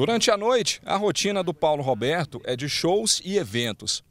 Durante a noite, a rotina do Paulo Roberto é de shows e eventos.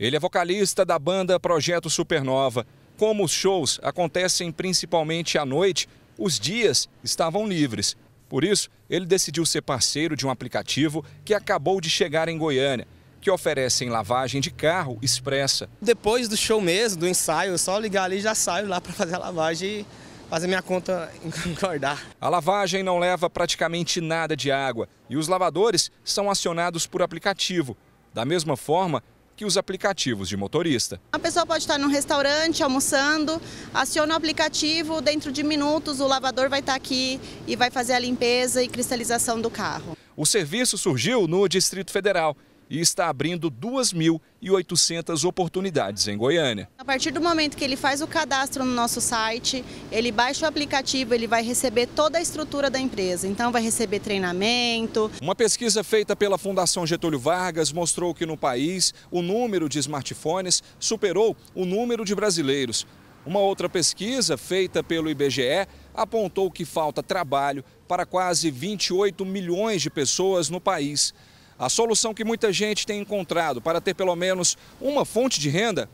Ele é vocalista da banda Projeto Supernova. Como os shows acontecem principalmente à noite, os dias estavam livres. Por isso, ele decidiu ser parceiro de um aplicativo que acabou de chegar em Goiânia que oferecem lavagem de carro expressa. Depois do show mesmo, do ensaio, é só ligar ali e já saio lá para fazer a lavagem e fazer minha conta engordar. A lavagem não leva praticamente nada de água e os lavadores são acionados por aplicativo. Da mesma forma, que os aplicativos de motorista. A pessoa pode estar num restaurante almoçando, aciona o aplicativo, dentro de minutos o lavador vai estar aqui e vai fazer a limpeza e cristalização do carro. O serviço surgiu no Distrito Federal e está abrindo 2.800 oportunidades em Goiânia. A partir do momento que ele faz o cadastro no nosso site, ele baixa o aplicativo, ele vai receber toda a estrutura da empresa. Então vai receber treinamento. Uma pesquisa feita pela Fundação Getúlio Vargas mostrou que no país o número de smartphones superou o número de brasileiros. Uma outra pesquisa feita pelo IBGE apontou que falta trabalho para quase 28 milhões de pessoas no país. A solução que muita gente tem encontrado para ter pelo menos uma fonte de renda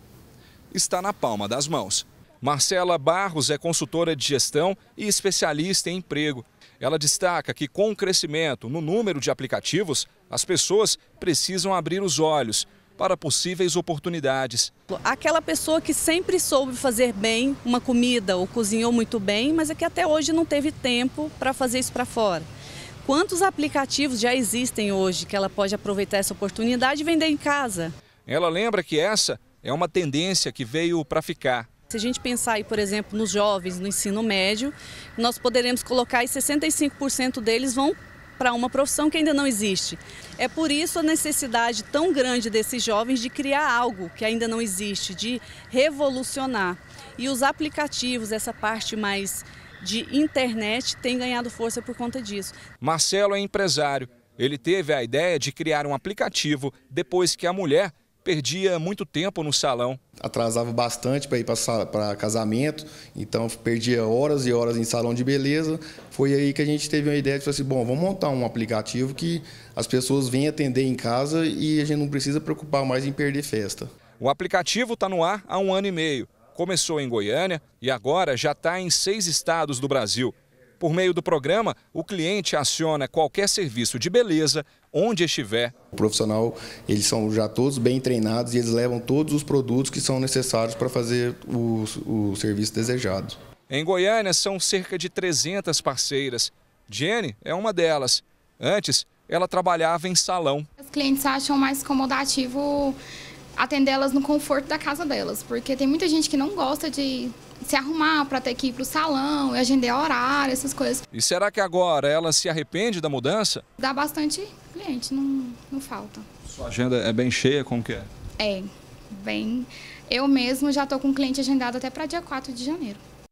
está na palma das mãos. Marcela Barros é consultora de gestão e especialista em emprego. Ela destaca que, com o crescimento no número de aplicativos, as pessoas precisam abrir os olhos para possíveis oportunidades. Aquela pessoa que sempre soube fazer bem uma comida ou cozinhou muito bem, mas é que até hoje não teve tempo para fazer isso para fora. Quantos aplicativos já existem hoje que ela pode aproveitar essa oportunidade e vender em casa? Ela lembra que essa é uma tendência que veio para ficar. Se a gente pensar, aí, por exemplo, nos jovens, no ensino médio, nós poderemos colocar que 65% deles vão para uma profissão que ainda não existe. É por isso a necessidade tão grande desses jovens de criar algo que ainda não existe, de revolucionar. E os aplicativos, essa parte mais de internet tem ganhado força por conta disso. Marcelo é empresário. Ele teve a ideia de criar um aplicativo depois que a mulher perdia muito tempo no salão. Atrasava bastante para ir para casamento, então perdia horas e horas em salão de beleza. Foi aí que a gente teve uma ideia de falar assim, bom, vamos montar um aplicativo que as pessoas venham atender em casa e a gente não precisa preocupar mais em perder festa. O aplicativo está no ar há um ano e meio. Começou em Goiânia e agora já está em seis estados do Brasil. Por meio do programa, o cliente aciona qualquer serviço de beleza onde estiver. O profissional, eles são já todos bem treinados e eles levam todos os produtos que são necessários para fazer o, o serviço desejado. Em Goiânia, são cerca de 300 parceiras. Jenny é uma delas. Antes, ela trabalhava em salão. Os clientes acham mais comodativo atender elas no conforto da casa delas, porque tem muita gente que não gosta de se arrumar para ter que ir para o salão, agendar horário, essas coisas. E será que agora ela se arrepende da mudança? Dá bastante cliente, não, não falta. Sua agenda é bem cheia, como que é? É, bem... Eu mesmo já estou com cliente agendado até para dia 4 de janeiro.